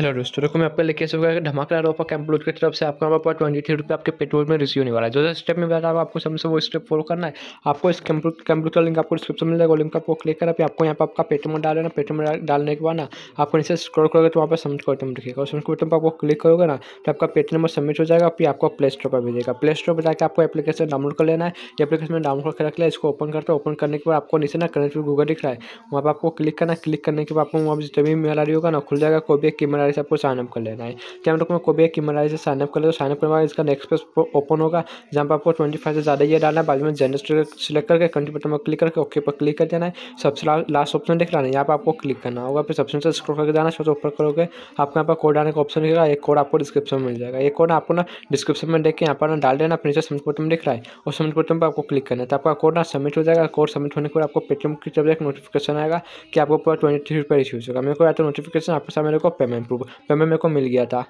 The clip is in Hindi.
हेलो दोस्तों देखो तो मैं आपका लेके सकता कि धमाकेदार ऑफर लोड की तरफ से आपको यहाँ पर ट्वेंटी थ्री रुपये आपके पेट्रोल में रिसीव होने वाला है जो जो स्टेप में बता रहा आपको सबसे वो स्टेप फॉलो करना है आपको इस कैंप का लिंक आपको डिस्क्रिप्शन में जाएगा लिंक आपको क्लिक करा फिर आपको यहाँ पर आपका पेटीएम डाल देना पेटीएम डालने के बाद ना आपको नीचे स्क्रॉल करोगे तो वहाँ पर समझ को आइटम दिखेगा उस आइटम पर आपको क्लिक करोगे ना तो आपका पेटीएम नंबर सबमिट हो जाएगा फिर आपको प्ले स्टोर पर भेजेगा प्ले स्टोर पर जाकर आपको एप्लीकेशन डाउनलोड कर लेना है एप्लीकेशन में डाउनलोड कर रख लिया इसको ओपन करते ओपन करने के बाद आपको नीचे ना कनेक्ट गूगल दिख रहा है वहाँ पर आपको क्लिक करना क्लिक करने के बाद आपको वहाँ पर जितने भी मेल आ रही होगा ना खुल जाएगा कोई भी कैमरा हमारे से आपको साइनअप कर लेना है क्या डॉक्यूमेंट में कोबेक की हमारे से साइनअप कर ले तो साइनअप करने वाला इसका नेक्स्ट पेज ओपन होगा जहाँ पर आपको ट्वेंटी फाइव से ज़्यादा ये डालना है बाद में जेंडर सिलेक्ट करके कंट्री बटन पर क्लिक करके ओके पर क्लिक कर देना है सबसे लास्ट ऑप्शन देख रहा है यहाँ पर आपको क्लिक करना होगा फिर सबसे स्क्रोल करके जाना सबसे ऊपर करोगे आपको यहाँ पर कोड आने का ऑप्शन देखेगा एक कोड आपको डिस्क्रिप्शन में मिल जाएगा एक कोड आपको ना डिस्क्रिप्शन में देख के यहाँ पर ना डाल देना अपने सबमिट बटन में दिख रहा है और सबमिट बटन पर आपको क्लिक करना है तो आपका कोड ना सबमिट हो जाएगा कोड सबमिट होने के बाद आपको पेटीएम की तरफ एक नोटिफिकेशन आएगा कि आपको पूरा ट्वेंटी थ्री रुपये रिसीव होगा मेरे को या तो नोटिफिकेशन आपके साथ मेरे को पेमेंट प्रूफ पेमेंट मेरे को मिल गया था